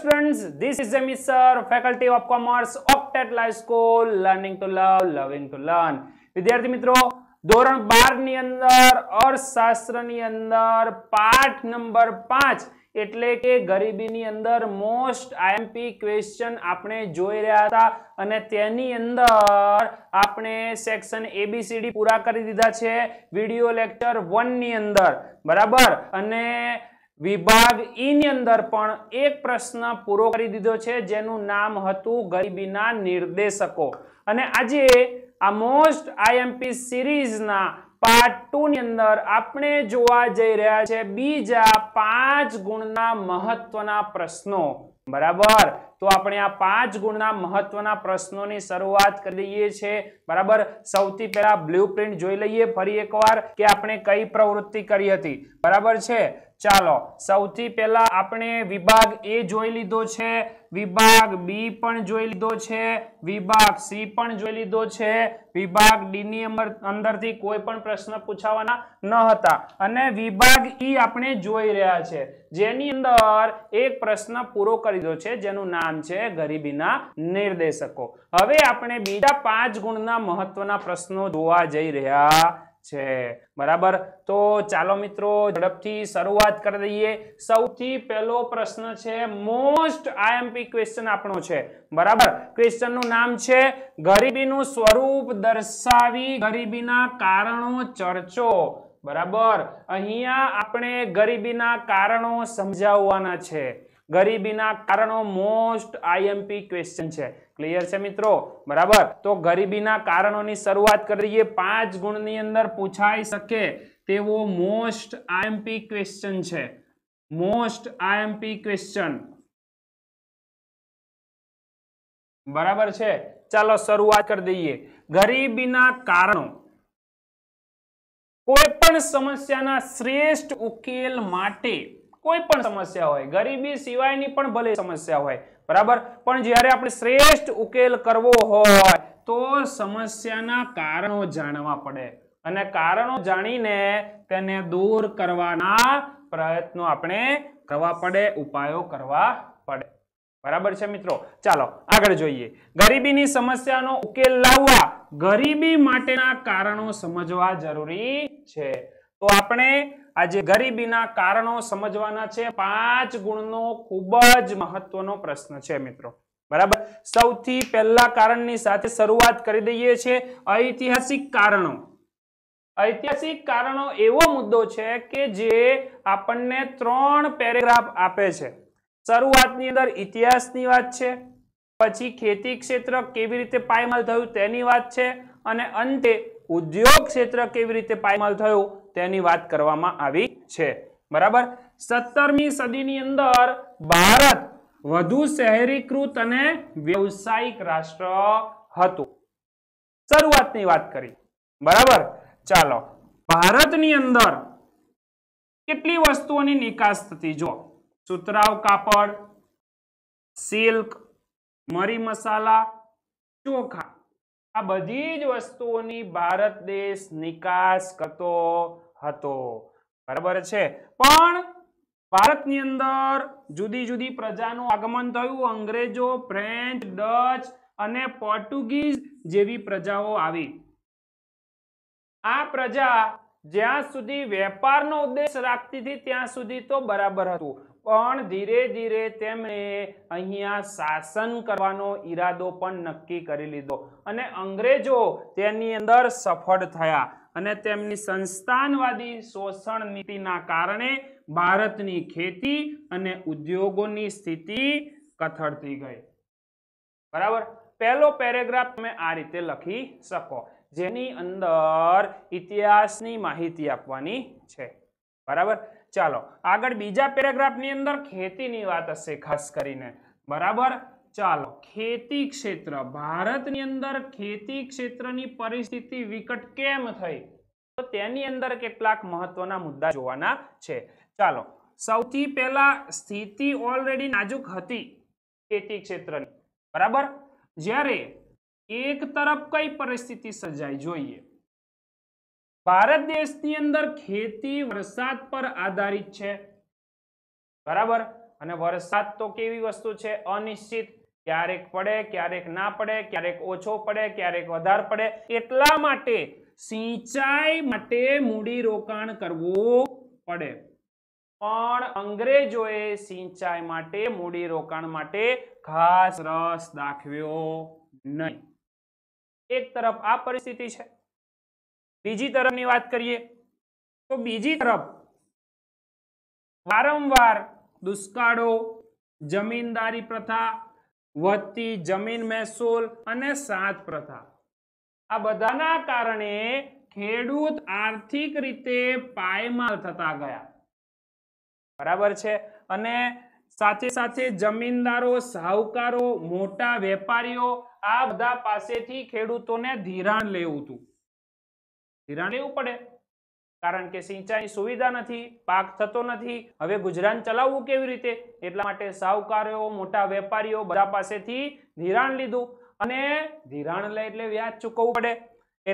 students this is Jami sir faculty of commerce octet life school learning to love loving to વિદ્યાર્થી મિત્રો ધોરણ 12 ની અંદર અર્થશાસ્ત્ર ની અંદર પાઠ નંબર પાંચ એટલે કે ગરીબીની અંદર મોસ્ટ આઈએમપી ક્વેશ્ચન આપણે જોઈ રહ્યા હતા અને તેની અંદર આપણે સેક્શન એબીસીડી પૂરા કરી દીધા છે વિડીયો લેક્ચર વન ની અંદર બરાબર અને વિભાગ ઈની અંદર પણ એક પ્રશ્ન પૂરો કરી દીધો છે જેનું નામ હતું ગરીબીના નિર્દેશકો અને આજે આ મોસ્ટ આઈએમપી સિરીઝના પાર્ટ ટુ ની અંદર આપણે જોવા જઈ રહ્યા છે બીજા પાંચ ગુણના મહત્વના પ્રશ્નો બરાબર તો આપણે આ પાંચ ગુણના મહત્વના પ્રશ્નોની શરૂઆત કરી દઈએ છીએ બરાબર સૌથી પહેલા બ્લુ જોઈ લઈએ ફરી એકવાર કે આપણે કઈ પ્રવૃત્તિ કરી હતી બરાબર છે ચાલો સૌથી પહેલા આપણે વિભાગ એ જોઈ લીધો છે વિભાગ બી પણ જોઈ લીધો છે વિભાગ સી પણ જોઈ લીધો છે વિભાગ ડી ની અંદરથી કોઈ પણ પ્રશ્ન પૂછાવાના ન હતા અને વિભાગ ઈ આપણે જોઈ રહ્યા છે જેની અંદર એક પ્રશ્ન પૂરો કરી દીધો છે જેનું નામ છે ગરીબીના નિર્દેશકો હવે આપણે બીજા પાંચ ગુણના મહત્વના પ્રશ્નો જોવા જઈ રહ્યા છે બરાબર તો ચાલો મિત્રો ઝડપથી શરૂઆત કરી દઈએ સૌથી પહેલો પ્રશ્ન છે મોસ્ટ આઈએમપી ક્વેશ્ચન આપણો છે બરાબર ક્વેશ્ચનનું નામ છે ગરીબીનું સ્વરૂપ દર્શાવી ગરીબીના કારણો ચર્ચો બરાબર અહીંયા આપણે ગરીબીના કારણો સમજાવવાના છે ગરીબીના કારણો મોસ્ટ આઈએમપી ક્વેશ્ચન છે ક્લિયર છે મિત્રો બરાબર તો ગરીબીના કારણોની શરૂઆત કરીએ પાંચ ગુણની અંદર પૂછાઈ શકે તેવો મોસ્ટ આઈએમપી ક્વેશ્ચન છે મોસ્ટ આઈએમપી ક્વેશ્ચન બરાબર છે ચાલો શરૂઆત કરી દઈએ ગરીબીના કારણો કોઈ પણ સમસ્યાના શ્રેષ્ઠ ઉકેલ માટે કોઈ પણ સમસ્યા હોય ગરીબી સિવાયની પણ ભલે સમસ્યા હોય બરાબર પણ જ્યારે આપણે શ્રેષ્ઠ ઉકેલ કરવો હોય તો સમસ્યાના કારણો જાણવા પડે અને કારણો જાણીને તેને દૂર કરવાના પ્રયત્નો આપણે કરવા પડે ઉપાયો કરવા પડે બરાબર છે મિત્રો ચાલો આગળ જોઈએ ગરીબીની સમસ્યાનો ઉકેલ લાવવા ગરીબી માટેના કારણો સમજવા જરૂરી છે તો આપણે આજે ગરીબીના કારણો સમજવાના છે પાંચ ગુણનો ખૂબ જ મહત્વનો પ્રશ્ન છે મિત્રો બરાબર સૌથી પહેલા કારણની સાથે શરૂઆત કરી દઈએ છીએ ઐતિહાસિક કારણો ઐતિહાસિક કારણો એવો મુદ્દો છે કે જે આપણને ત્રણ પેરેગ્રાફ આપે છે શરૂઆતની અંદર ઇતિહાસની વાત છે પછી ખેતી ક્ષેત્ર કેવી રીતે પાયમાલ થયું તેની વાત છે અને અંતે ઉદ્યોગ ક્ષેત્ર કેવી રીતે પાયમાલ થયું તેની વાત કરવામાં આવી છે બરાબર સત્તરમી સદીની અંદર ભારત વધુ શહેરીકૃત અને વ્યવસાયિક રાષ્ટ્ર હતું શરૂઆતની વાત કરી બરાબર ચાલો ભારતની અંદર કેટલી વસ્તુઓની નિકાસ થતી જો સુતરાવ કાપડ સિલ્ક મરી મસાલા ચોખા આ બધી જ વસ્તુઓની ભારત દેશ નિકાસ કરતો હતો બરાબર છે પણ ભારતની અંદર જુદી જુદી પ્રજાનું આગમન થયું અંગ્રેજો ફ્રેન્ચ ડચ અને પોર્ટુગીઝ જેવી પ્રજાઓ આવી આ પ્રજા જ્યાં સુધી વેપારનો ઉદ્દેશ રાખતી હતી ત્યાં સુધી તો બરાબર હતું પણ ધીરે ધીરે તેમણે અહીંયા શાસન કરવાનો ઈરાદો પણ નક્કી કરી લીધો અને અંગ્રેજો તેની અંદર સફળ થયા અને તેમની સંસ્થાનવાદી શોષણ નીતિના કારણે ભારતની ખેતી અને ઉદ્યોગોની સ્થિતિ કથળતી ગઈ બરાબર પહેલો પેરેગ્રાફ તમે આ રીતે લખી શકો જેની અંદર ઇતિહાસની માહિતી આપવાની છે બરાબર ચાલો આગળ બીજા પેરેગ્રાફની અંદર ખેતીની વાત હશે ખાસ કરીને બરાબર ચાલો ખેતી ક્ષેત્ર ભારતની અંદર ખેતી ક્ષેત્રની પરિસ્થિતિ વિકટ કેમ થઈ તો તેની અંદર કેટલાક મહત્વના મુદ્દા જોવાના છે ચાલો સૌથી પહેલા સ્થિતિ ઓલરેડી નાજુક હતી ખેતી ક્ષેત્રની બરાબર જ્યારે એક તરફ કઈ પરિસ્થિતિ સર્જાઈ જોઈએ ભારત દેશની અંદર ખેતી વરસાદ પર આધારિત છે બરાબર અને વરસાદ તો કેવી વસ્તુ છે અનિશ્ચિત ક્યારેક પડે ક્યારેક ના પડે ક્યારેક ઓછો પડે ક્યારેક વધારે પડે એટલા માટે સિંચાઈ માટે મૂડી રોકાણ કરવું પડે પણ અંગ્રેજોએ સિંચાઈ માટે મૂડી રોકાણ માટે ખાસ રસ દાખવ્યો નહીં એક તરફ આ પરિસ્થિતિ છે બીજી તરફની વાત કરીએ તો બીજી તરફ વારંવાર દુષ્કાળો જમીનદારી પ્રથા વધતી જમીન મહેસૂલ અને સાત પ્રથા આ બધાના કારણે ખેડૂત આર્થિક રીતે પાયમાલ થતા ગયા બરાબર છે અને સાથે સાથે જમીનદારો સાહુકારો મોટા વેપારીઓ આ બધા પાસેથી ખેડૂતોને ધિરાણ લેવું હતું ધિરાણ લેવું પડે કારણ કે સિંચાઈ સુવિધા નથી પાક થતો નથી હવે ગુજરાન ચલાવવું કેવી રીતે એટલા માટે સાહુકારો મોટા વેપારીઓ બધા પાસેથી ધિરાણ લીધું અને ધિરાણ લે એટલે વ્યાજ ચૂકવવું પડે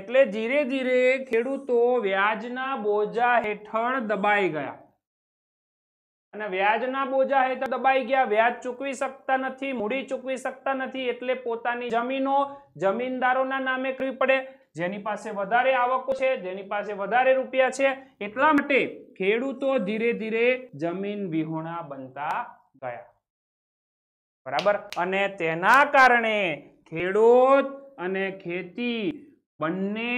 એટલે ધીરે ધીરે ખેડૂતો વ્યાજના બોજા હેઠળ દબાઈ ગયા અને વ્યાજના બોજા હેઠળ દબાઈ ગયા વ્યાજ ચૂકવી શકતા નથી મૂડી ચૂકવી શકતા નથી એટલે પોતાની જમીનો જમીનદારોના નામે કરવી પડે જેની પાસે વધારે આવક છે જેની પાસે વધારે રૂપિયા છે એટલા માટે ખેડૂતો ધીરે ધીરે જમીન વિહોણા બનતા ગયા બરાબર અને તેના કારણે ખેડૂત અને ખેતી બંને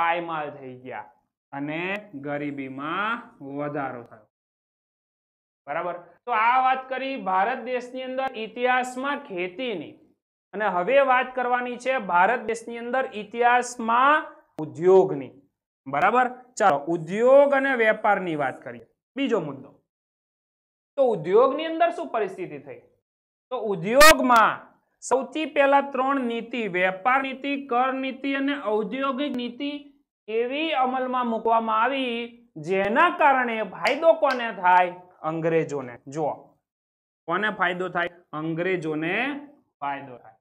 પાયમાલ થઈ ગયા અને ગરીબીમાં વધારો થયો બરાબર તો આ વાત કરી ભારત દેશની અંદર ઇતિહાસમાં ખેતીની અને હવે વાત કરવાની છે ભારત દેશની અંદર ઇતિહાસમાં ઉદ્યોગની બરાબર ચાલો ઉદ્યોગ અને વેપારની વાત કરીએ બીજો મુદ્દો તો ઉદ્યોગની અંદર શું પરિસ્થિતિ થઈ તો ઉદ્યોગમાં સૌથી પહેલા ત્રણ નીતિ વેપાર નીતિ કર નીતિ અને ઔદ્યોગિક નીતિ એવી અમલમાં મૂકવામાં આવી જેના કારણે ફાયદો કોને થાય અંગ્રેજોને જુઓ કોને ફાયદો થાય અંગ્રેજોને ફાયદો થાય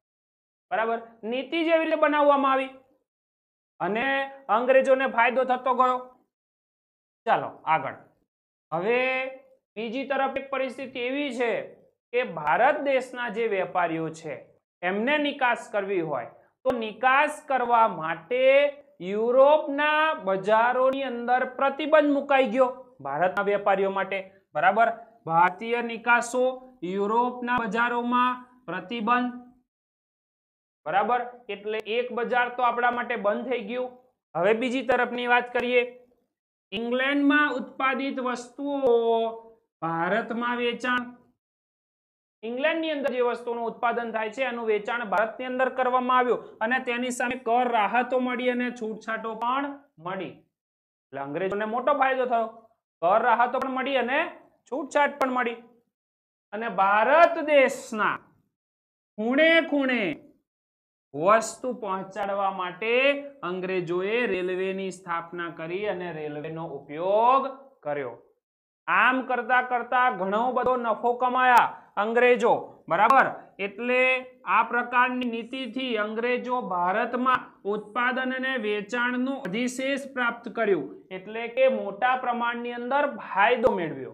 બરાબર નીતિ જેવી રીતે બનાવવામાં આવી અને અંગ્રેજોને ફાયદો થતો ગયો ચાલો આગળ હવે બીજી તરફ એક પરિસ્થિતિ એવી છે કે ભારત દેશના જે વેપારીઓ છે એમને નિકાસ કરવી હોય તો નિકાસ કરવા માટે યુરોપના બજારોની અંદર પ્રતિબંધ મુકાઈ ગયો ભારતના વેપારીઓ માટે બરાબર ભારતીય નિકાસો યુરોપના બજારોમાં પ્રતિબંધ બરાબર એટલે એક બજાર તો આપણા માટે બંધ થઈ ગયું હવે બીજી તરફની વાત કરીએ ઇંગ્લેન્ડમાં ઉત્પાદિત વસ્તુઓ ભારતમાં વેચાણ ઇંગ્લેન્ડની અંદર જે વસ્તુનું ઉત્પાદન થાય છે એનું વેચાણ ભારતની અંદર કરવામાં આવ્યું અને તેની સામે કર રાહતો મળી અને છૂટછાટો પણ મળી એટલે અંગ્રેજોને મોટો ફાયદો થયો કર રાહતો પણ મળી અને છૂટછાટ પણ મળી અને ભારત દેશના ખૂણે ખૂણે વસ્તુ પહોંચાડવા માટે અંગ્રેજોએ રેલવેની સ્થાપના કરી અને રેલવેનો ઉપયોગ કર્યો આમ કરતા કરતા ઘણો બધો નફો કમાયા અંગ્રેજો બરાબર એટલે આ પ્રકારની નીતિથી અંગ્રેજો ભારતમાં ઉત્પાદન અને વેચાણનું અધિશેષ પ્રાપ્ત કર્યું એટલે કે મોટા પ્રમાણની અંદર ફાયદો મેળવ્યો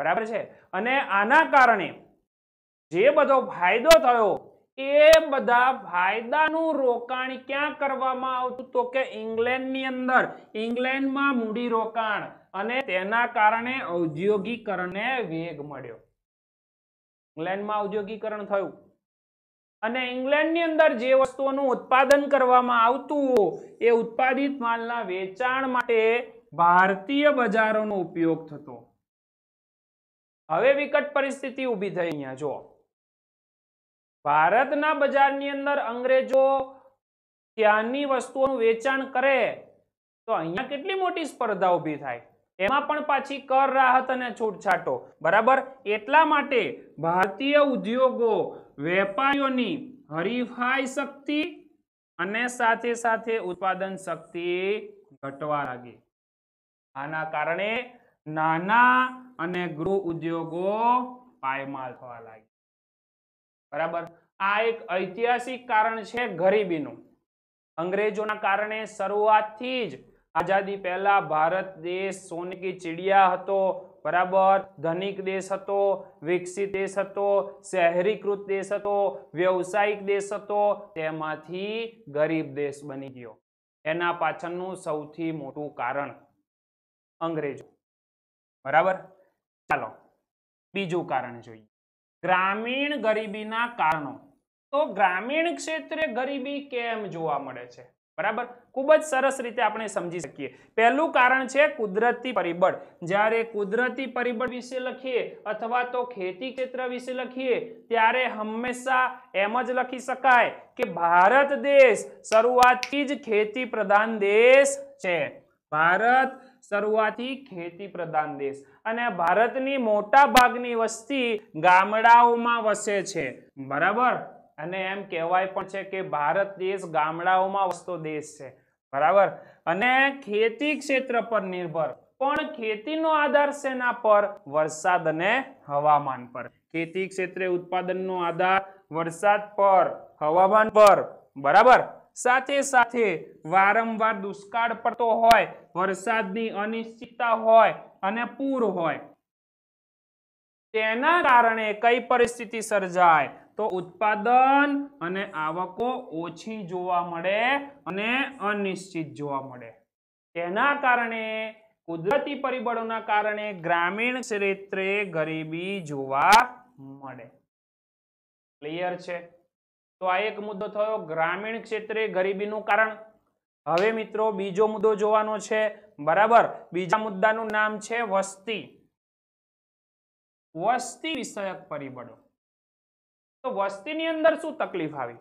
બરાબર છે અને આના કારણે જે બધો ફાયદો થયો એ બધા ફાયદાનું રોકાણ ક્યાં કરવામાં આવતું તો કે ઇંગ્લેન્ડની અંદર ઇંગ્લેન્ડમાં મૂડી રોકાણ અને તેના કારણે ઔદ્યોગિકરણને વેગ મળ્યો ઇંગ્લેન્ડમાં ઔદ્યોગિકરણ થયું અને ઇંગ્લેન્ડની અંદર જે વસ્તુઓનું ઉત્પાદન કરવામાં આવતું એ ઉત્પાદિત માલના વેચાણ માટે ભારતીય બજારોનો ઉપયોગ થતો હવે વિકટ પરિસ્થિતિ ઊભી થઈ અહીંયા જો ભારતના બજારની અંદર અંગ્રેજો ત્યાંની વસ્તુઓનું વેચાણ કરે તો અહીંયા કેટલી મોટી સ્પર્ધા ઊભી થાય એમાં પણ પાછી કર રાહત અને છૂટછાટો બરાબર એટલા માટે ભારતીય ઉદ્યોગો વેપારીઓની હરીફાઈ શક્તિ અને સાથે સાથે ઉત્પાદન શક્તિ ઘટવા લાગી આના કારણે નાના અને ગૃહ ઉદ્યોગો પાયમાલ થવા લાગ્યા બરાબર આ એક ઐતિહાસિક કારણ છે ગરીબીનું અંગ્રેજોના કારણે શરૂઆતથી જ આઝાદી પહેલા ભારત દેશ સોને કી ચીડિયા હતો બરાબર ધનિક દેશ હતો વિકસિત દેશ હતો શહેરીકૃત દેશ હતો વ્યવસાયિક દેશ હતો તેમાંથી ગરીબ દેશ બની ગયો એના પાછળનું સૌથી મોટું કારણ અંગ્રેજો બરાબર ચાલો બીજું કારણ જોઈએ ગ્રામીણ ગરીબીના કારણો તો ગ્રામીણ ક્ષેત્રે ગરીબી કેમ જોવા મળે છે બરાબર ખૂબ જ સરસ રીતે આપણે સમજી શકીએ પહેલું કારણ છે કુદરતી પરિબળ જ્યારે કુદરતી પરિબળ વિશે લખીએ અથવા તો ખેતી ક્ષેત્ર વિશે લખીએ ત્યારે હંમેશા એમ જ લખી શકાય કે ભારત દેશ શરૂઆતથી જ ખેતી પ્રધાન દેશ છે ભારત શરૂઆતથી ખેતી પ્રધાન દેશ અને ભારતની મોટા ભાગની વસ્તી ગામડાઓમાં વસે છે બરાબર અને એમ કહેવાય પણ છે કે ભારત દેશ ગામડાઓમાં વસતો દેશ છે બરાબર અને ખેતી ક્ષેત્ર પર નિર્ભર પણ ખેતીનો આધાર શેના પર વરસાદ અને હવામાન પર ખેતી ક્ષેત્રે ઉત્પાદનનો આધાર વરસાદ પર હવામાન પર બરાબર સાથે સાથે વારંવાર દુષ્કાળ પડતો હોય વરસાદની અનિશ્ચિતતા હોય અને પૂર હોય તેના કારણે કઈ પરિસ્થિતિ સર્જાય તો ઉત્પાદન અને આવકો ઓછી જોવા મળે અને અનિશ્ચિત જોવા મળે તેના કારણે કુદરતી પરિબળોના કારણે ગ્રામીણ ક્ષેત્રે ગરીબી જોવા મળે ક્લિયર છે તો આ એક મુદ્દો થયો ગ્રામીણ ક્ષેત્રે ગરીબીનું કારણ હવે મિત્રો બીજો મુદ્દો જોવાનો છે બરાબર બીજા મુદ્દાનું નામ છે વસ્તી વસ્તી વિષયક પરિબળો તો વસ્તીની અંદર શું તકલીફ આવી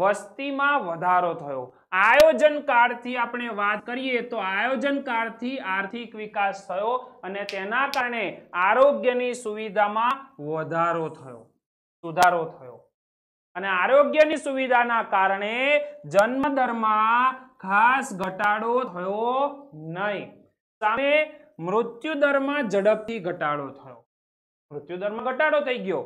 વસ્તીમાં વધારો થયો આયોજન કાળથી આપણે વાત કરીએ તો આયોજન કાળથી આર્થિક વિકાસ થયો અને તેના કારણે આરોગ્યની સુવિધામાં વધારો થયો સુધારો થયો અને આરોગ્યની સુવિધાના કારણે જન્મદરમાં ખાસ ઘટાડો થયો નહીં સામે મૃત્યુદરમાં ઝડપથી ઘટાડો થયો મૃત્યુદરમાં ઘટાડો થઈ ગયો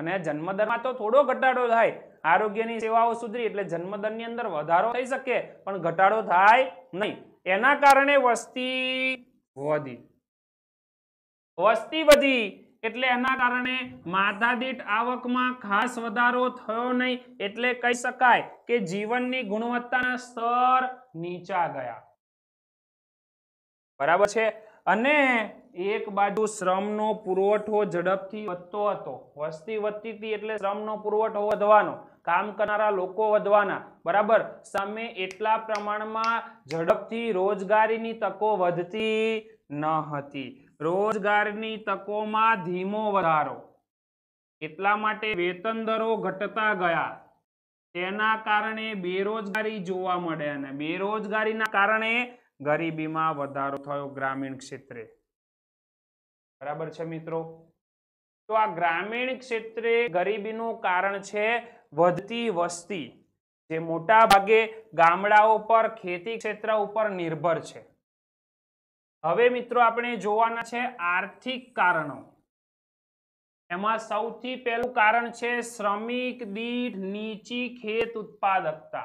અને જન્મદરમાં તો થોડો ઘટાડો થાય આરોગ્યની સેવાઓ સુધરી એટલે જન્મદરની અંદર વધારો થઈ શકે પણ ઘટાડો થાય નહીં એના કારણે વસ્તી વધી વસ્તી વધી એટલે એના કારણે માથાદીઠ આવકમાં ખાસ વધારો થયો નહીં એટલે કહી શકાય કે જીવનની ગુણવત્તાના સ્તર નીચા ગયા બરાબર છે અને એક બાજુ શ્રમનો પુરવઠો ઝડપથી વધતો હતો વસ્તી વધતી હતી એટલે શ્રમનો પુરવઠો વધવાનો કામ કરનારા લોકો વધવાના બરાબર સામે એટલા પ્રમાણમાં ઝડપથી રોજગારીની તકો વધતી ન હતી રોજગારની તકોમાં ધીમો વધારો એટલા માટે વેતન દરો ઘટતા ગયા તેના કારણે બેરોજગારી જોવા મળે અને બેરોજગારીના કારણે ગરીબીમાં વધારો થયો ગ્રામીણ ક્ષેત્રે બરાબર છે મિત્રો તો આ ગ્રામીણ ક્ષેત્રે ગરીબીનું કારણ છે વધતી વસ્તી જે મોટા ભાગે ગામડાઓ પર ખેતી ક્ષેત્ર ઉપર નિર્ભર છે હવે મિત્રો આપણે જોવાના છે આર્થિક કારણો એમાં સૌથી પહેલું કારણ છે શ્રમિક દીઠ નીચી ખેત ઉત્પાદકતા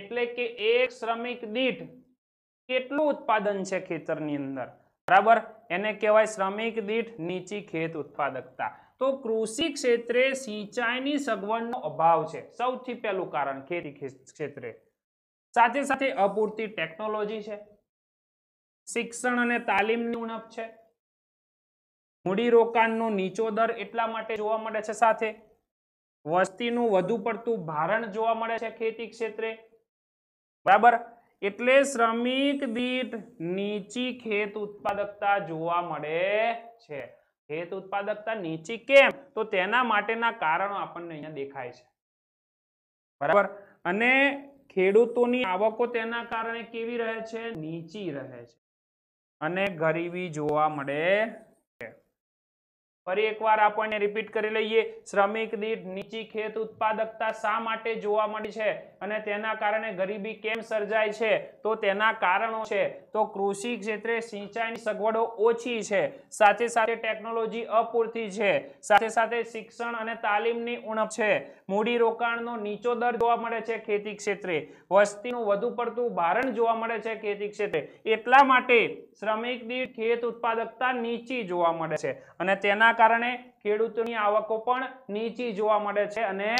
એટલે કે એક શ્રમિક દીઠ કેટલું ઉત્પાદન છે ખેતરની અંદર બરાબર એને કહેવાય શ્રમિક દીઠ નીચી ખેત ઉત્પાદકતા તો કૃષિ ક્ષેત્રે સિંચાઈની સગવડનો અભાવ છે સૌથી પહેલું કારણ ખેતી ક્ષેત્રે સાથે સાથે અપૂરતી ટેકનોલોજી છે શિક્ષણ અને તાલીમની ઉણપ છે મૂડી નીચો દર એટલા માટે જોવા મળે છે સાથે વસ્તીનું વધુ પડતું ભારણ જોવા મળે છે ખેતી ક્ષેત્રે બરાબર એટલે શ્રમિક દીઠ નીચી ખેત ઉત્પાદકતા જોવા મળે છે ખેત ઉત્પાદકતા નીચી કેમ તો તેના માટેના કારણો આપણને અહીંયા દેખાય છે બરાબર અને ખેડૂતોની આવકો તેના કારણે કેવી રહે છે નીચી રહે છે અને ગરીબી જોવા મળે છે ફરી એકવાર આપણને રિપીટ કરી લઈએ શ્રમિક દીઠ નીચી ખેત ઉત્પાદકતા શા માટે જોવા મળી છે અને તેના કારણે ગરીબી કેમ સર્જાય છે તો તેના કારણો છે તો કૃષિ ક્ષેત્રે સિંચાઈની સગવડો ઓછી છે સાથે સાથે ટેકનોલોજી અપૂરતી છે સાથે સાથે શિક્ષણ અને તાલીમની ઉણપ છે મૂડીરોકાણનો નીચો દર જોવા મળે છે ખેતી ક્ષેત્રે વસ્તીનું વધુ પડતું ભારણ જોવા મળે છે ખેતી ક્ષેત્રે એટલા માટે શ્રમિક દીઠ ખેત ઉત્પાદકતા નીચી જોવા મળે છે અને તેના કારણે ખેડૂતોની આવકો પણ નીચી જોવા મળે છે અને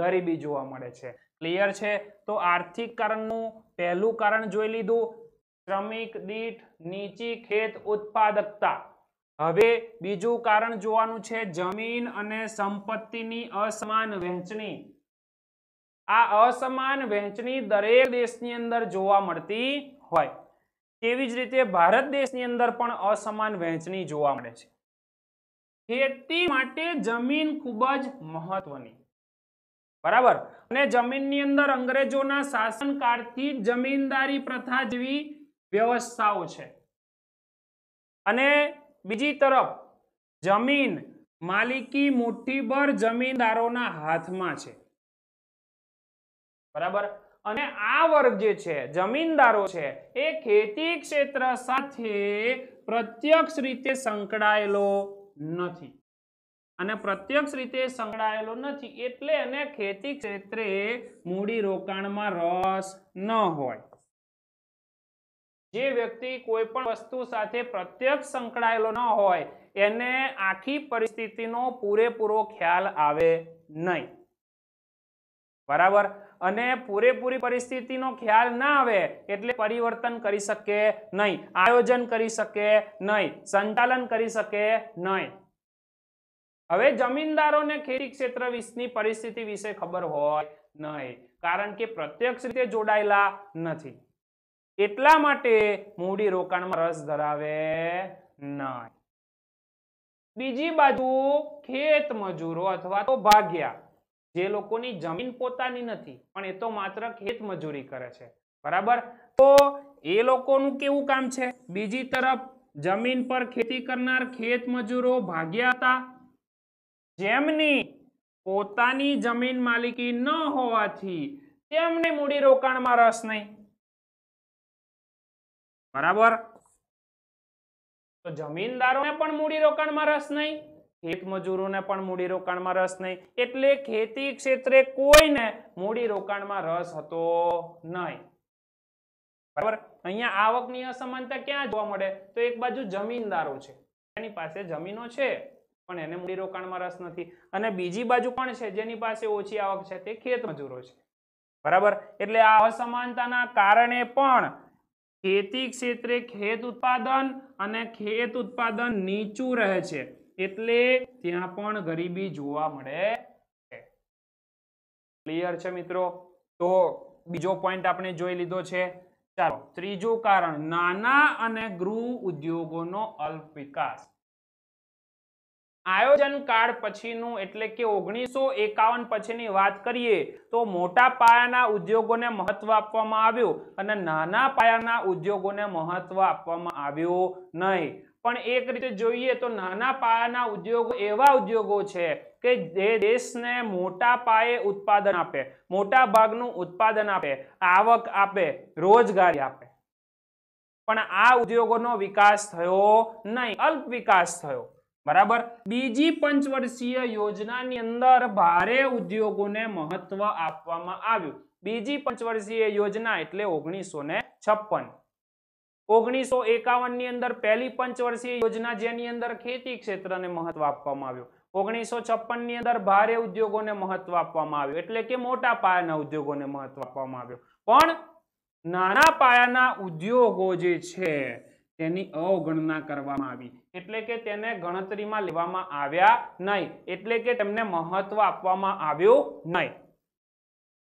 ગરીબી જોવા મળે છે ક્લિયર છે તો આર્થિક કારણનું પહેલું કારણ જોઈ લીધું શ્રમિક દીઠ નીચી ખેત ઉત્પાદકતા હવે બીજું કારણ જોવાનું છે જમીન અને સંપત્તિની અસમાન વહેંચણી આ અસમાન વહેંચણી દરેક દેશની અંદર જોવા મળતી હોય તેવી જ રીતે ભારત દેશની અંદર પણ અસમાન વહેંચણી જોવા મળે છે ખેતી માટે જમીન ખૂબ જ મહત્વની બરાબર અને જમીનની અંદર અંગ્રેજોના શાસનકાળથી જમીનદારી પ્રથા જેવી વ્યવસ્થાઓ છે અને બીજી તરફ જમીન માલિકી મુઠ્ઠીભર જમીનદારોના હાથમાં છે બરાબર અને આ વર્ગ જે છે જમીનદારો છે એ ખેતી ક્ષેત્ર સાથે પ્રત્યક્ષ રીતે સંકળાયેલો નથી અને પ્રત્યક્ષ રીતે સંકળાયેલો નથી એટલે એને ખેતી ક્ષેત્રે મૂડી રોકાણમાં રસ ન હોય જે વ્યક્તિ કોઈ પણ વસ્તુ સાથે પ્રત્યક્ષ સંકળાયેલો ન હોય એને આખી પરિસ્થિતિનો પૂરેપૂરો ખ્યાલ આવે નહીં બરાબર અને પૂરેપૂરી પરિસ્થિતિનો ખ્યાલ ના આવે એટલે પરિવર્તન કરી શકે નહીં આયોજન કરી શકે નહીં સંચાલન કરી શકે નહીં હવે જમીનદારોને ખેતી ક્ષેત્ર વિશેની પરિસ્થિતિ વિશે ખબર હોય નહીં કારણ કે પ્રત્યક્ષ રીતે જોડાયેલા નથી એટલા માટે મૂડી રોકાણમાં રસ ધરાવે નહીં બીજી બાજુ ખેત મજૂરો અથવા તો ભાગ્યા જે લોકોની જમીન પોતાની નથી પણ એ તો માત્ર ખેત મજૂરી કરે છે બરાબર તો એ લોકોનું કેવું કામ છે બીજી તરફ જમીન પર ખેતી કરનાર ખેત મજૂરો ભાગ્યા હતા જેમની પોતાની જમીન માલિકી ન હોવાથી તેમને મૂડી રોકાણમાં રસ નહીં બરાબર તો જમીનદારોને પણ મૂડી રોકાણમાં રસ નહીં ખેત મજૂરોને પણ મૂડી રોકાણમાં રસ નહીં એટલે ખેતી ક્ષેત્રે કોઈને મૂડી રોકાણમાં રસ હતો નહીં બરાબર અહીંયા આવકની અસમાનતા ક્યાં જોવા મળે તો એક બાજુ જમીનદારો છે એની પાસે જમીનો છે પણ એને મૂડી રસ નથી અને બીજી બાજુ પણ છે જેની પાસે ઓછી આવક છે તે ખેત મજૂરો છે બરાબર એટલે આ અસમાનતાના કારણે પણ ખેતી ક્ષેત્રે ખેત ઉત્પાદન અને ખેત ઉત્પાદન નીચું રહે છે એટલે ત્યાં પણ ગરીબી જોવા મળે છે ક્લિયર છે મિત્રો તો બીજો પોઈન્ટ આપણે જોઈ લીધો છે ચાલો ત્રીજું કારણ નાના અને ગૃહ ઉદ્યોગોનો અલ્પ વિકાસ આયોજન કાળ પછીનું એટલે કે ઓગણીસો એકાવન પછીની વાત કરીએ તો મોટા પાયાના ઉદ્યોગોને મહત્વ આપવામાં આવ્યું અને નાના પાયાના ઉદ્યોગોને મહત્વ આપવામાં આવ્યું નહીં પણ એક રીતે જોઈએ તો નાના પાયાના ઉદ્યોગો એવા ઉદ્યોગો છે કે જે દેશને મોટા પાયે ઉત્પાદન આપે મોટા ભાગનું ઉત્પાદન આપે આવક આપે રોજગારી આપે પણ આ ઉદ્યોગોનો વિકાસ થયો નહીં અલ્પ વિકાસ થયો બરાબર બીજી પંચવર્ષીય યોજનાની અંદર ભારે ઉદ્યોગોને મહત્વ આપવામાં આવ્યું બીજી પંચવર્ષીય યોજના એટલે ઓગણીસો ને છપ્પન ઓગણીસો એકાવન ની અંદર પહેલી પંચવર્ષીય યોજના જેની અંદર ખેતી ક્ષેત્રને મહત્વ આપવામાં આવ્યું ઓગણીસો છપ્પન ની અંદર ભારે ઉદ્યોગોને મહત્વ આપવામાં આવ્યું એટલે કે મોટા પાયાના ઉદ્યોગોને મહત્વ આપવામાં આવ્યું પણ નાના પાયાના ઉદ્યોગો જે છે તેની અવગણના કરવામાં આવી એટલે કે તેને ગણતરીમાં લેવામાં આવ્યા નહીં એટલે કે તેમને મહત્વ આપવામાં આવ્યું નહીં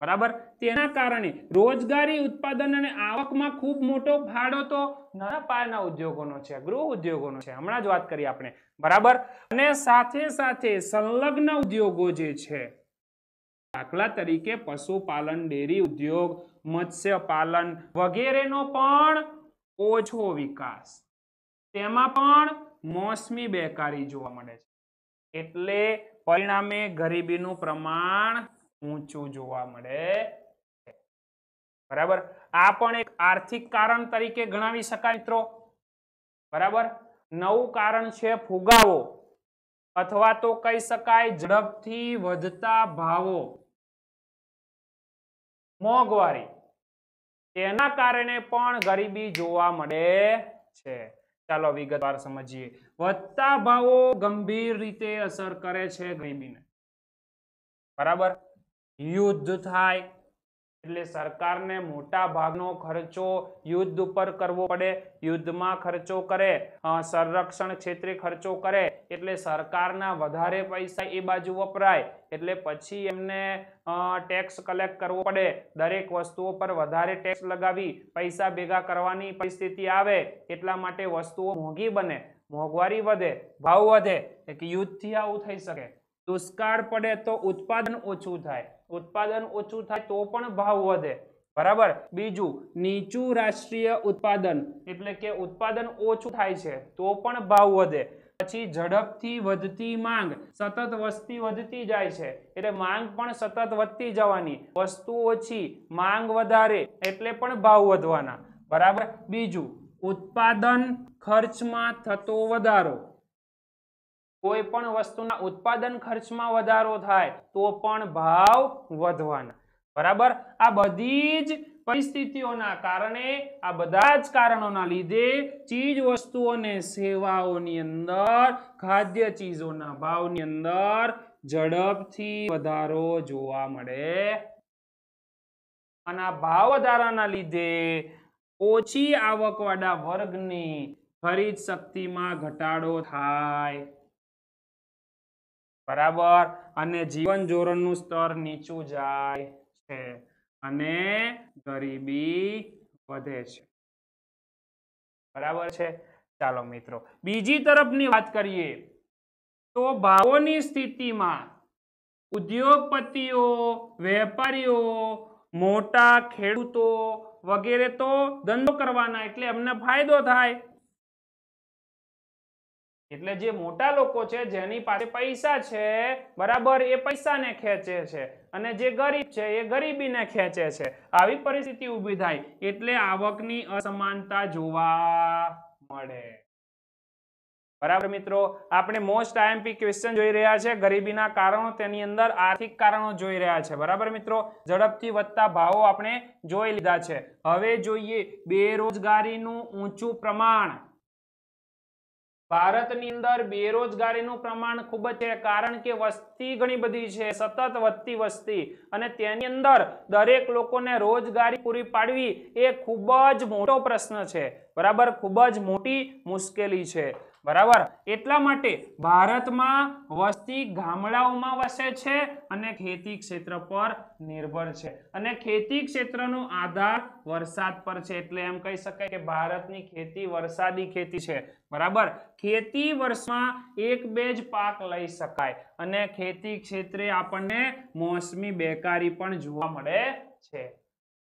બરાબર તેના કારણે રોજગારી ઉત્પાદન અને આવકમાં ખૂબ મોટો ફાળો તો નાના પાયાના ઉદ્યોગોનો છે ગૃહ ઉદ્યોગોનો છે હમણાં જ વાત કરી આપણે બરાબર અને સાથે સાથે સંલગ્ન ઉદ્યોગો જે છે દાખલા તરીકે પશુપાલન ડેરી ઉદ્યોગ મત્સ્ય પાલન વગેરેનો પણ ઓછો વિકાસ તેમાં પણ મોસમી બેકારી જોવા મળે છે એટલે પરિણામે ગરીબીનું પ્રમાણ ઊંચું જોવા મળે બરાબર આ પણ એક આર્થિક કારણ તરીકે ગણાવી શકાય મિત્રો બરાબર નવું કારણ છે ફુગાવો અથવા તો કહી શકાય ઝડપથી વધતા ભાવો મોંઘવારી તેના કારણે પણ ગરીબી જોવા મળે છે ચાલો વિગતવાર સમજીએ વધતા ભાવો ગંભીર રીતે અસર કરે છે ગરીબીને બરાબર યુદ્ધ થાય એટલે સરકારને મોટા ભાગનો ખર્ચો યુદ્ધ ઉપર કરવો પડે યુદ્ધમાં ખર્ચો કરે સંરક્ષણ ક્ષેત્રે ખર્ચો કરે એટલે સરકારના વધારે પૈસા એ બાજુ વપરાય એટલે પછી એમને ટેક્સ કલેક્ટ કરવો પડે દરેક વસ્તુઓ પર વધારે ટેક્સ લગાવી પૈસા ભેગા કરવાની પરિસ્થિતિ આવે એટલા માટે વસ્તુઓ મોંઘી બને મોંઘવારી વધે ભાવ વધે એટલે યુદ્ધથી આવું થઈ શકે દુષ્કાળ પડે તો ઉત્પાદન ઓછું થાય ઉત્પાદન ઓછું થાય તો પણ ભાવ વધે બરાબર બીજું નીચું રાષ્ટ્રીય ઉત્પાદન એટલે કે ઉત્પાદન ઓછું થાય છે તો પણ ભાવ વધે પછી ઝડપથી વધતી માંગ સતત વસ્તી વધતી જાય છે એટલે માંગ પણ સતત વધતી જવાની વસ્તુ ઓછી માંગ વધારે એટલે પણ ભાવ વધવાના બરાબર બીજું ઉત્પાદન ખર્ચમાં થતો વધારો કોઈ પણ વસ્તુના ઉત્પાદન ખર્ચમાં વધારો થાય તો પણ ભાવ વધવાના બરાબર આ બધી જ પરિસ્થિતિઓના કારણે આ બધા જ કારણોના લીધે ચીજ વસ્તુઓ અને સેવાઓની અંદર ખાદ્ય ચીજોના ભાવની અંદર ઝડપથી વધારો જોવા મળે અને આ ભાવ વધારાના લીધે ઓછી આવકવાળા વર્ગની ખરીદ શક્તિમાં ઘટાડો થાય બરાબર અને જીવન ધોરણનું સ્તર નીચું જાય છે અને ગરીબી વધે છે બરાબર છે ચાલો મિત્રો બીજી તરફની વાત કરીએ તો ભાવોની સ્થિતિમાં ઉદ્યોગપતિઓ વેપારીઓ મોટા ખેડૂતો વગેરે તો ધંધો કરવાના એટલે એમને ફાયદો થાય એટલે જે મોટા લોકો છે જેની પાસે પૈસા છે બરાબર એ પૈસાને ખેંચે છે અને જે ગરીબ છે એ ગરીબીને ખેંચે છે આવી પરિસ્થિતિ ઊભી થાય એટલે આવકની અસમાનતા જોવા મળે બરાબર મિત્રો આપણે મોસ્ટ આઈએમપી ક્વેશ્ચન જોઈ રહ્યા છે ગરીબીના કારણો તેની અંદર આર્થિક કારણો જોઈ રહ્યા છે બરાબર મિત્રો ઝડપથી વધતા ભાવો આપણે જોઈ લીધા છે હવે જોઈએ બેરોજગારીનું ઊંચું પ્રમાણ ભારતની અંદર બેરોજગારીનું પ્રમાણ ખૂબ છે કારણ કે વસ્તી ઘણી બધી છે સતત વધતી વસ્તી અને તેની અંદર દરેક લોકોને રોજગારી પૂરી પાડવી એ ખૂબ જ મોટો પ્રશ્ન છે બરાબર ખૂબ જ મોટી મુશ્કેલી છે બરાબર એટલા માટે ભારતમાં વસ્તી ગામડાઓમાં વસે છે અને ખેતી ક્ષેત્ર પર નિર્ભર છે અને ખેતી ક્ષેત્રનો આધાર વરસાદ પર છે એટલે એમ કહી શકાય કે ભારતની ખેતી વરસાદી ખેતી છે બરાબર ખેતી વર્ષમાં એક બે જ પાક લઈ શકાય અને ખેતી ક્ષેત્રે આપણને મોસમી બેકારી પણ જોવા મળે છે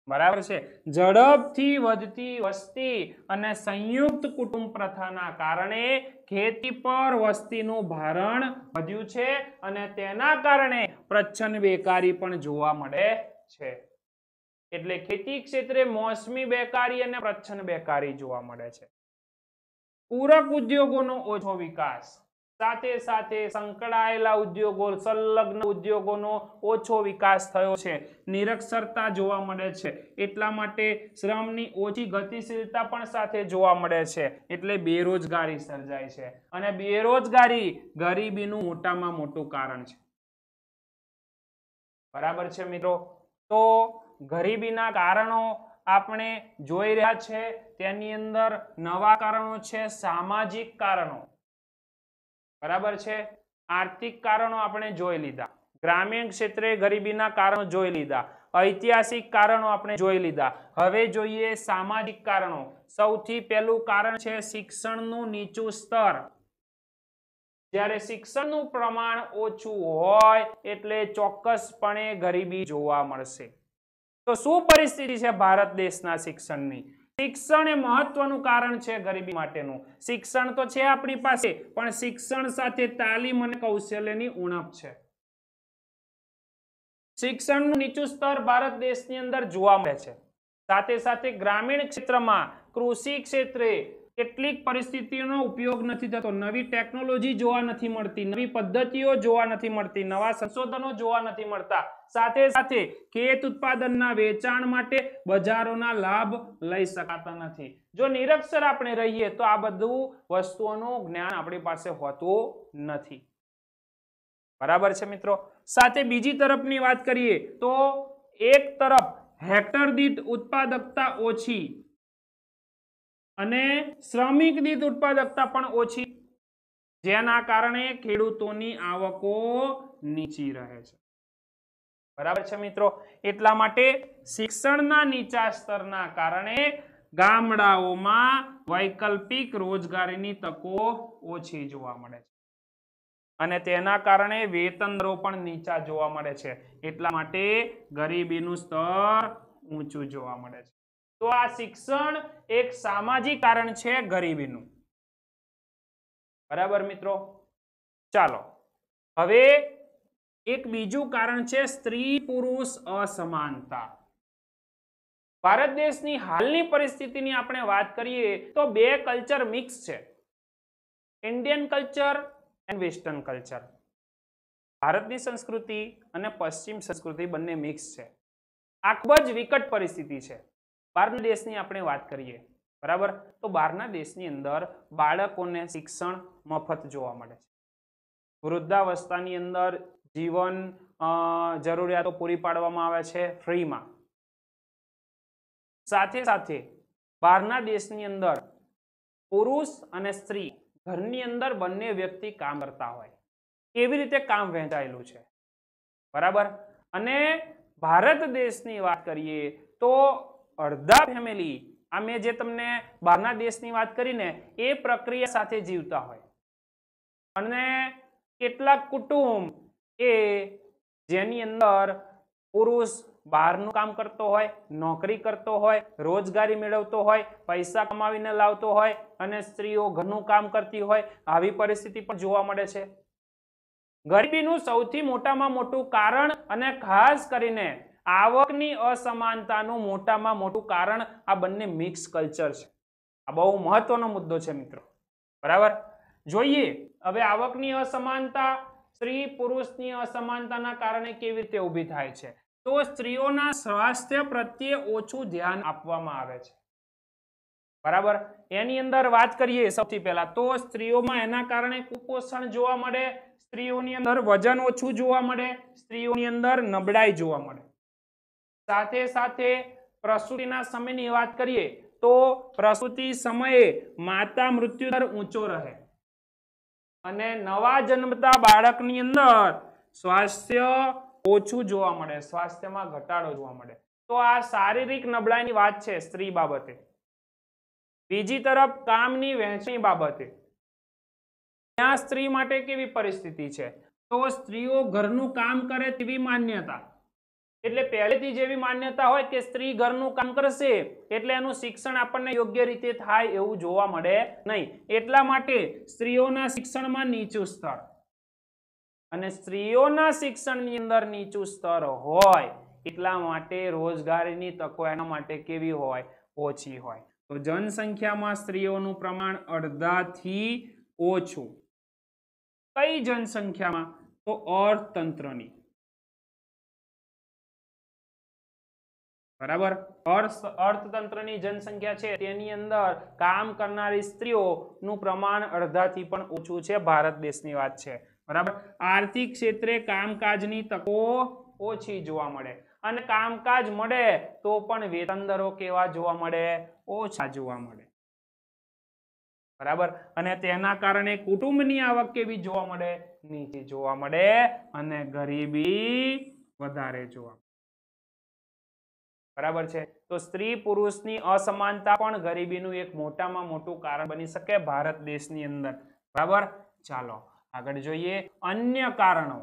બરાબર છે ઝડપથી વધતી વસ્તી અને સંયુક્ત કુટુંબ પ્રથાના કારણે ખેતી પર વસ્તીનું ભારણ વધ્યું છે અને તેના કારણે પ્રચ્છન્ન બેકારી પણ જોવા મળે છે એટલે ખેતી ક્ષેત્રે મોસમી બેકારી અને પ્રચ્છન્ન બેકારી જોવા મળે છે પૂરક ઉદ્યોગોનો ઓછો વિકાસ સાથે સાથે સંકળાયેલા ઉદ્યોગો સંલગ્ન ઉદ્યોગોનો ઓછો વિકાસ થયો છે નિરક્ષરતા જોવા મળે છે એટલા માટે શ્રમની ઓછી ગતિશીલતા પણ સાથે જોવા મળે છે એટલે બેરોજગારી સર્જાય છે અને બેરોજગારી ગરીબીનું મોટામાં મોટું કારણ છે બરાબર છે મિત્રો તો ગરીબીના કારણો આપણે જોઈ રહ્યા છે તેની અંદર નવા કારણો છે સામાજિક કારણો બરાબર છે આર્થિક કારણો આપણે જોઈ લીધા ગ્રામીણ ક્ષેત્રે ગરીબીના કારણો જોઈ લીધા ઐતિહાસિક કારણો આપણે જોઈ લીધા હવે જોઈએ સામાજિક કારણો સૌથી પહેલું કારણ છે શિક્ષણનું નીચું સ્તર જ્યારે શિક્ષણનું પ્રમાણ ઓછું હોય એટલે ચોક્કસપણે ગરીબી જોવા મળશે તો શું પરિસ્થિતિ છે ભારત દેશના શિક્ષણની શિક્ષણ એ મહત્વનું કારણ છે ગરીબી માટેનું શિક્ષણ તો છે આપણી પાસે પણ શિક્ષણ સાથે તાલીમ અને કૌશલ્યની ઉણપ છે શિક્ષણનું નીચું સ્તર ભારત દેશની અંદર જોવા મળે છે સાથે સાથે ગ્રામીણ ક્ષેત્રમાં કૃષિ ક્ષેત્રે કેટલીક પરિસ્થિતિઓનો ઉપયોગ નથી થતો નવી ટેકનોલોજી જોવા નથી મળતી નવી પદ્ધતિઓ જોવા નથી મળતી નવા સંશોધનો જોવા નથી મળતા સાથે સાથે ખેત ઉત્પાદનના વેચાણ માટે બજારોના લાભ લઈ શકાતા નથી જો નિરક્ષર આપણે રહીએ તો આ બધું વસ્તુઓનું જ્ઞાન આપણી પાસે હોતું નથી બરાબર છે મિત્રો સાથે બીજી તરફની વાત કરીએ તો એક તરફ હેક્ટર દીઠ ઉત્પાદકતા ઓછી અને શ્રમિક દીઠ ઉત્પાદકતા પણ ઓછી જેના કારણે ખેડૂતોની આવકો નીચી રહે છે બરાબર છે મિત્રો એટલા માટે શિક્ષણના નીચા સ્તરના કારણે ગામડાઓમાં વૈકલ્પિક રોજગારીની તકો ઓછી જોવા મળે છે અને તેના કારણે વેતન દરો પણ નીચા જોવા મળે છે એટલા માટે ગરીબીનું સ્તર ઊંચું જોવા મળે છે તો આ શિક્ષણ એક સામાજિક કારણ છે ગરીબીનું બરાબર મિત્રો ચાલો હવે એક બીજું કારણ છે સ્ત્રી પુરુષ અસમાનતા ભારત દેશની હાલની પરિસ્થિતિની આપણે વાત કરીએ તો બે કલ્ચર મિક્સ છે Indian culture and western culture ભારતની સંસ્કૃતિ અને પશ્ચિમ સંસ્કૃતિ બંને મિક્સ છે આ ખૂબ જ વિકટ પરિસ્થિતિ છે બહારના દેશની આપણે વાત કરીએ બરાબર તો બહારના દેશની અંદર બાળકોને શિક્ષણ મફત જોવા મળે છે વૃદ્ધાવસ્થાની અંદર જીવન જરૂરિયાતો પૂરી પાડવામાં આવે છે ફ્રીમાં સાથે સાથે બહારના દેશની અંદર પુરુષ અને સ્ત્રી ઘરની અંદર બંને વ્યક્તિ કામ કરતા હોય એવી રીતે કામ વહેંચાયેલું છે બરાબર અને ભારત દેશની વાત કરીએ તો અડધા ફેમિલી આ મેં જે તમને બહારના દેશની વાત કરીને એ પ્રક્રિયા સાથે જીવતા હોય અને કેટલાક કુટુંબ એ જેની અંદર પુરુષ બહારનું કામ કરતો હોય નોકરી કરતો હોય રોજગારી મેળવતો હોય પૈસા કમાવીને લાવતો હોય અને સ્ત્રીઓ ઘરનું કામ કરતી હોય આવી પરિસ્થિતિ પણ જોવા મળે છે ગરીબીનું સૌથી મોટામાં મોટું કારણ અને ખાસ કરીને આવકની અસમાનતાનું મોટામાં મોટું કારણ આ બંને મિક્સ કલ્ચર છે આ બહુ મહત્વનો મુદ્દો છે મિત્રો બરાબર જોઈએ હવે આવકની અસમાનતા સ્ત્રી પુરુષની અસમાનતાના કારણે કેવી રીતે ઊભી થાય છે તો સ્ત્રીઓના સ્વાસ્થ્ય પ્રત્યે ઓછું ધ્યાન આપવામાં આવે છે બરાબર એની અંદર વાત કરીએ સૌથી પહેલા તો સ્ત્રીઓમાં એના કારણે કુપોષણ જોવા મળે સ્ત્રીઓની અંદર વજન ઓછું જોવા મળે સ્ત્રીઓની અંદર નબળાઈ જોવા મળે સાથે સાથે પ્રસૂતિના સમયની વાત કરીએ તો પ્રસૂતિ સમયે માતા મૃત્યુ દર ઊંચો રહે અને નવા જન્મતા બાળકની અંદર સ્વાસ્થ્ય ઓછું જોવા મળે સ્વાસ્થ્યમાં ઘટાડો જોવા મળે તો આ શારીરિક નબળાઈની વાત છે સ્ત્રી બાબતે બીજી તરફ કામની વહેંચણી બાબતે ત્યાં સ્ત્રી માટે કેવી પરિસ્થિતિ છે તો સ્ત્રીઓ ઘરનું કામ કરે તેવી માન્યતા એટલે પહેલેથી જેવી માન્યતા હોય કે સ્ત્રી ઘરનું કામ કરશે એટલે એનું શિક્ષણ આપણને યોગ્ય રીતે થાય એવું જોવા મળે નહીં એટલા માટે સ્ત્રીઓના શિક્ષણમાં નીચું સ્તર અને સ્ત્રીઓના શિક્ષણની અંદર નીચું સ્તર હોય એટલા માટે રોજગારીની તકો એના માટે કેવી હોય ઓછી હોય તો જનસંખ્યામાં સ્ત્રીઓનું પ્રમાણ અડધાથી ઓછું કઈ જનસંખ્યામાં તો અર્થતંત્રની બરાબર અર્થ અર્થતંત્રની જનસંખ્યા છે તેની અંદર કામ કરનારી સ્ત્રીઓનું પ્રમાણ અડધાથી પણ ઓછું છે ભારત દેશની વાત છે બરાબર આર્થિક ક્ષેત્રે કામકાજની તકો ઓછી જોવા મળે અને કામકાજ મળે તો પણ વેતન દરો કેવા જોવા મળે ઓછા જોવા મળે બરાબર અને તેના કારણે કુટુંબની આવક કેવી જોવા મળે નીચે જોવા મળે અને ગરીબી વધારે જોવા મળે બરાબર છે તો સ્ત્રી પુરુષની અસમાનતા પણ ગરીબીનું એક મોટામાં મોટું કારણ બની શકે ભારત દેશની અંદર બરાબર ચાલો આગળ જોઈએ અન્ય કારણો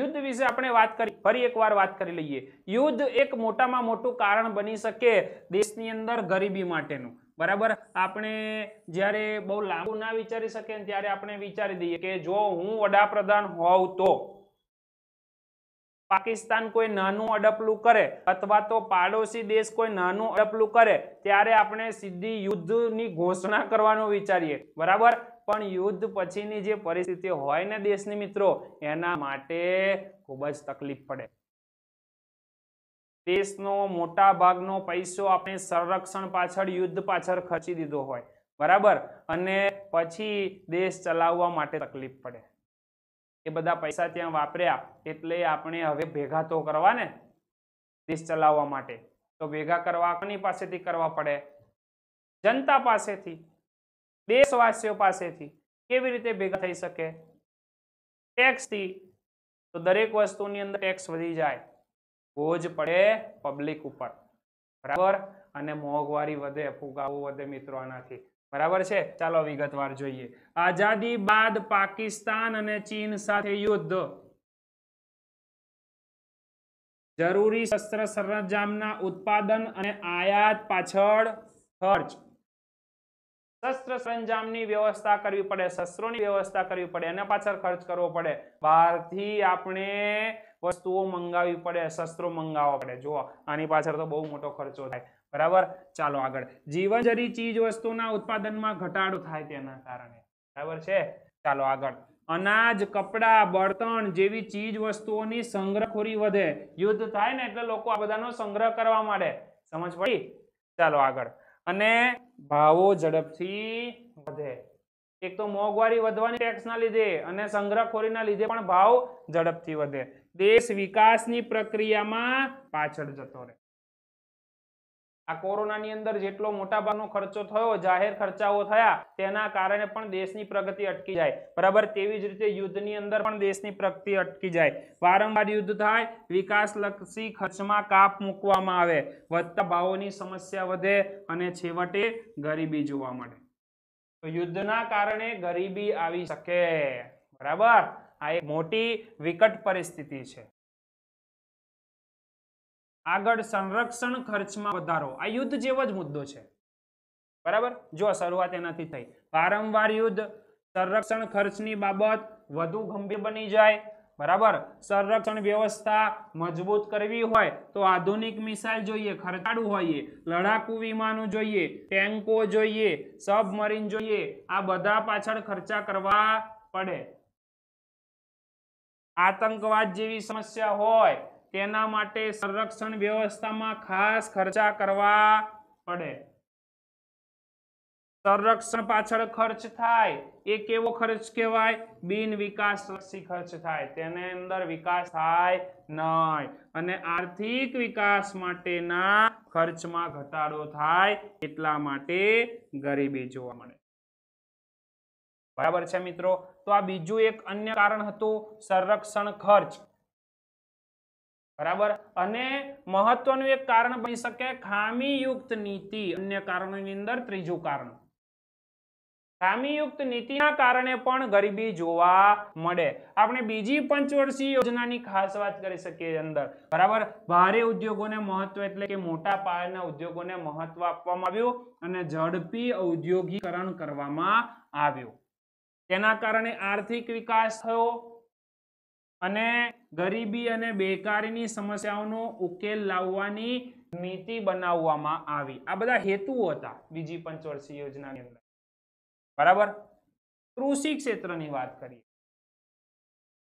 યુદ્ધ વિશે આપણે વાત કરી ફરી એકવાર વાત કરી લઈએ યુદ્ધ એક મોટામાં મોટું કારણ બની શકે દેશની અંદર ગરીબી માટેનું બરાબર આપણે જ્યારે બહુ લાંબુ ના વિચારી શકીએ ત્યારે આપણે વિચારી દઈએ કે જો હું વડાપ્રધાન હોઉં તો પાકિસ્તાન કોઈ નાનું અડપલું કરે અથવા તો પાડોશી દેશ કોઈ નાનું અડપલું કરે ત્યારે આપણે સીધી યુદ્ધની ઘોષણા કરવાનું વિચારીએ બરાબર પણ યુદ્ધ પછીની જે પરિસ્થિતિ હોય ને દેશની મિત્રો એના માટે ખૂબ જ તકલીફ પડે દેશનો મોટા ભાગનો પૈસો આપણે સંરક્ષણ પાછળ યુદ્ધ પાછળ ખર્ચી દીધો હોય બરાબર અને પછી દેશ ચલાવવા માટે તકલીફ પડે એ બધા પૈસા ત્યાં વાપર્યા એટલે આપણે હવે ભેગા તો કરવા ને દેશ ચલાવવા માટે તો ભેગા કરવા કોની પાસેથી કરવા પડે જનતા પાસેથી દેશવાસીઓ પાસેથી કેવી રીતે ભેગા થઈ શકે ટેક્સથી તો દરેક વસ્તુની અંદર ટેક્સ વધી જાય બોજ પડે પબ્લિક ઉપર બરાબર અને મોંઘવારી વધે ફુગાવો વધે મિત્રો આનાથી બરાબર છે ચાલો વિગતવાર જોઈએ આઝાદી બાદ પાકિસ્તાન અને ચીન સાથે યુદ્ધ જરૂરી શસ્ત્ર સરંજામના ઉત્પાદન અને આયાત પાછળ ખર્ચ શસ્ત્ર સરંજામની વ્યવસ્થા કરવી પડે શસ્ત્રોની વ્યવસ્થા કરવી પડે એના પાછળ ખર્ચ કરવો પડે બહારથી આપણે વસ્તુઓ મંગાવવી પડે શસ્ત્રો મંગાવવા પડે જુઓ આની પાછળ તો બહુ મોટો ખર્ચો થાય બરાબર ચાલો આગળ જીવન જરી ચીજ વસ્તુના ઉત્પાદનમાં ઘટાડો થાય તેના કારણે બરાબર છે ચાલો આગળ અનાજ કપડા બળતણ જેવી ચીજ વસ્તુઓની સંગ્રહખોરી વધે યુદ્ધ થાય ને એટલે લોકો આ બધાનો સંગ્રહ કરવા માંડે સમજ પડી ચાલો આગળ અને ભાવો ઝડપથી વધે એક તો મોંઘવારી વધવાની ટેક્સના લીધે અને સંગ્રહખોરીના લીધે પણ ભાવ ઝડપથી વધે દેશ વિકાસની પ્રક્રિયામાં પાછળ જતો રહે આ કોરોનાની અંદર જેટલો મોટાભાગનો ખર્ચો થયો જાહેર ખર્ચાઓ થયા તેના કારણે પણ દેશની પ્રગતિ અટકી જાય બરાબર તેવી જ રીતે યુદ્ધની અંદર પણ દેશની પ્રગતિ અટકી જાય વારંવાર યુદ્ધ થાય વિકાસલક્ષી ખર્ચમાં કાપ મૂકવામાં આવે વધતા ભાવોની સમસ્યા વધે અને છેવટે ગરીબી જોવા મળે તો યુદ્ધના કારણે ગરીબી આવી શકે બરાબર આ એક મોટી વિકટ પરિસ્થિતિ છે આગળ સંરક્ષણ ખર્ચમાં વધારો આ યુદ્ધ જેવો જ મુદ્દો છે બરાબર જો શરૂઆત એનાથી થઈ વારંવાર યુદ્ધ સંરક્ષણ ખર્ચની બાબત વધુ ગંભીર બની જાય બરાબર સંરક્ષણ વ્યવસ્થા મજબૂત કરવી હોય તો આધુનિક મિસાઇલ જોઈએ ખર્ચાળું હોઈએ લડાકુ વિમાનો જોઈએ ટેન્કો જોઈએ સબમરીન જોઈએ આ બધા પાછળ ખર્ચા કરવા પડે આતંકવાદ જેવી સમસ્યા હોય તેના માટે સંરક્ષણ વ્યવસ્થામાં ખાસ ખર્ચા કરવા પડે સંરક્ષણ પાછળ ખર્ચ થાય એ કેવો ખર્ચ કહેવાય બિન વિકાસ વિકાસલક્ષી ખર્ચ થાય તેને અંદર વિકાસ થાય નહીં અને આર્થિક વિકાસ માટેના ખર્ચમાં ઘટાડો થાય એટલા માટે ગરીબી જોવા મળે બરાબર છે મિત્રો તો આ બીજું એક અન્ય કારણ હતું સંરક્ષણ ખર્ચ બરાબર અને મહત્વનું એક કારણ બની શકે ખામીયુક્ત નીતિ અન્ય કારણોની અંદર ત્રીજું કારણ ખામીયુક્ત નીતિના કારણે પણ ગરીબી જોવા મળે આપણે બીજી પંચવર્ષીય યોજનાની ખાસ વાત કરી શકીએ અંદર બરાબર ભારે ઉદ્યોગોને મહત્વ એટલે કે મોટા પાયાના ઉદ્યોગોને મહત્વ આપવામાં આવ્યું અને ઝડપી ઔદ્યોગીકરણ કરવામાં આવ્યું તેના કારણે આર્થિક વિકાસ થયો અને ગરીબી અને બેકારીની સમસ્યાઓનો ઉકેલ લાવવાની નીતિ બનાવવામાં આવી આ બધા હેતુઓ હતા બીજી પંચવર્ષીય યોજનાની અંદર બરાબર કૃષિ ક્ષેત્રની વાત કરીએ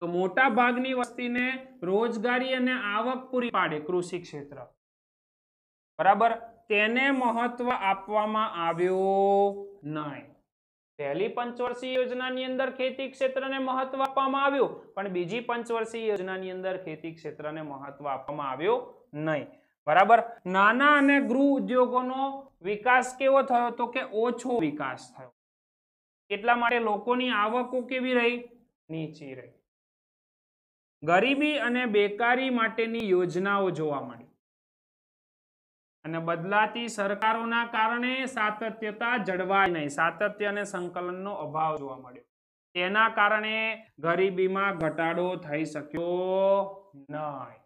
તો મોટા ભાગની વસ્તીને રોજગારી અને આવક પૂરી પાડે કૃષિ ક્ષેત્ર બરાબર તેને મહત્વ આપવામાં આવ્યો નહીં પહેલી પંચવર્ષીય યોજનાની અંદર ખેતી ક્ષેત્રને મહત્વ આપવામાં આવ્યું પણ બીજી પંચવર્ષીય યોજનાની અંદર ખેતી ક્ષેત્રને મહત્વ આપવામાં આવ્યું નહીં બરાબર નાના અને ગૃહ ઉદ્યોગોનો વિકાસ કેવો થયો તો કે ઓછો વિકાસ થયો એટલા માટે લોકોની આવકો કેવી રહી નીચી રહી ગરીબી અને બેકારી માટેની યોજનાઓ જોવા મળી અને બદલાતી સરકારોના કારણે સાતત્યતા જળવાય નહીં સાતત્ય અને સંકલનનો અભાવ જોવા મળ્યો તેના કારણે ગરીબીમાં ઘટાડો થઈ શક્યો નહીં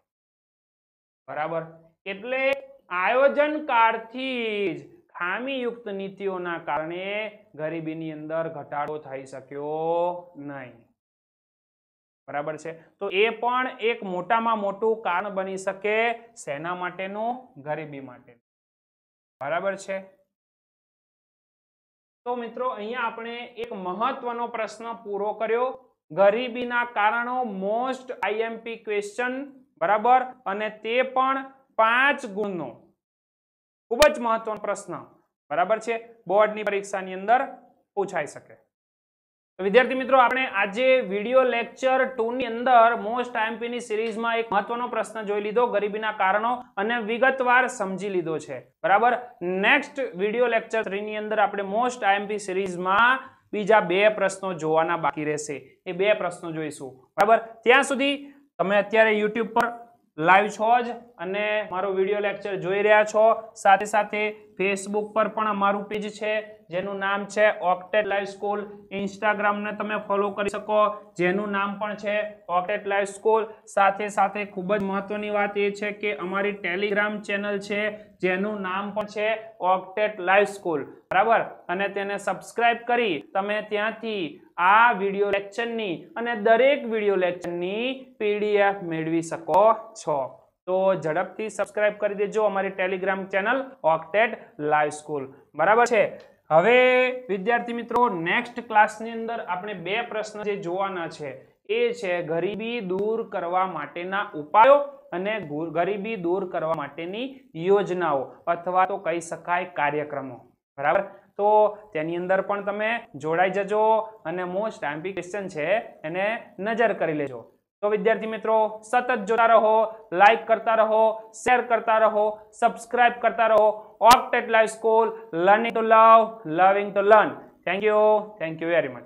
બરાબર એટલે આયોજન આયોજનકારથી જ ખામીયુક્ત નીતિઓના કારણે ગરીબીની અંદર ઘટાડો થઈ શક્યો નહીં બરાબર છે તો એ પણ એક મોટામાં મોટું કારણ બની શકે સેના માટેનું ગરીબી માટે બરાબર છે તો મિત્રો અહીંયા આપણે એક મહત્વનો પ્રશ્ન પૂરો કર્યો ગરીબીના કારણો મોસ્ટ આઈએમપી ક્વેશ્ચન બરાબર અને તે પણ પાંચ ગુણનો ખૂબ જ મહત્વનો પ્રશ્ન બરાબર છે બોર્ડની પરીક્ષાની અંદર પૂછાઈ શકે વિદ્યાર્થી મિત્રો આપણે આજે વિડિયો લેક્ચર ટુની અંદર મોસ્ટ આઈએમપીની સિરીઝમાં એક મહત્વનો પ્રશ્ન જોઈ લીધો ગરીબીના કારણો અને વિગતવાર સમજી લીધો છે બરાબર નેક્સ્ટ વિડિયો લેક્ચર થ્રીની અંદર આપણે મોસ્ટ આઈએમપી સિરીઝમાં બીજા બે પ્રશ્નો જોવાના બાકી રહેશે એ બે પ્રશ્નો જોઈશું બરાબર ત્યાં સુધી તમે અત્યારે યુટ્યુબ પર લાઈવ છો જ અને મારો વિડીયો લેક્ચર જોઈ રહ્યા છો સાથે સાથે ફેસબુક પર પણ અમારું પેજ છે જેનું નામ છે ઓક્ટેટ લાઈવ સ્કૂલ ઇન્સ્ટાગ્રામને તમે ફોલો કરી શકો જેનું નામ પણ છે ઓક્ટેટ લાઈવ સ્કૂલ સાથે સાથે ખૂબ જ મહત્વની વાત એ છે કે અમારી ટેલિગ્રામ ચેનલ છે જેનું નામ પણ છે ઓક્ટેટ લાઈવ સ્કૂલ બરાબર અને તેને સબસ્ક્રાઇબ કરી તમે ત્યાંથી આ વિડીયો લેક્ચરની અને દરેક વિડીયો લેક્ચરની પીડીએફ મેળવી શકો છો તો ઝડપથી સબસ્ક્રાઇબ કરી દેજો અમારી Telegram channel Octet live school બરાબર છે હવે વિદ્યાર્થી મિત્રો નેક્સ્ટ ક્લાસની અંદર આપણે બે પ્રશ્ન જે જોવાના છે એ છે ગરીબી દૂર કરવા માટેના ઉપાયો અને ગરીબી દૂર કરવા માટેની યોજનાઓ અથવા તો કહી શકાય કાર્યક્રમો બરાબર તો તેની અંદર પણ તમે જોડાઈ જજો અને મોસ્ટ આઈમ્પી ક્વેશ્ચન છે એને નજર કરી લેજો તો વિદ્યાર્થી મિત્રો સતત જોતા રહો લાઈક કરતા રહો શેર કરતા રહો સબસ્ક્રાઇબ કરતા રહો Octet life school learning to love loving to learn thank you thank you very much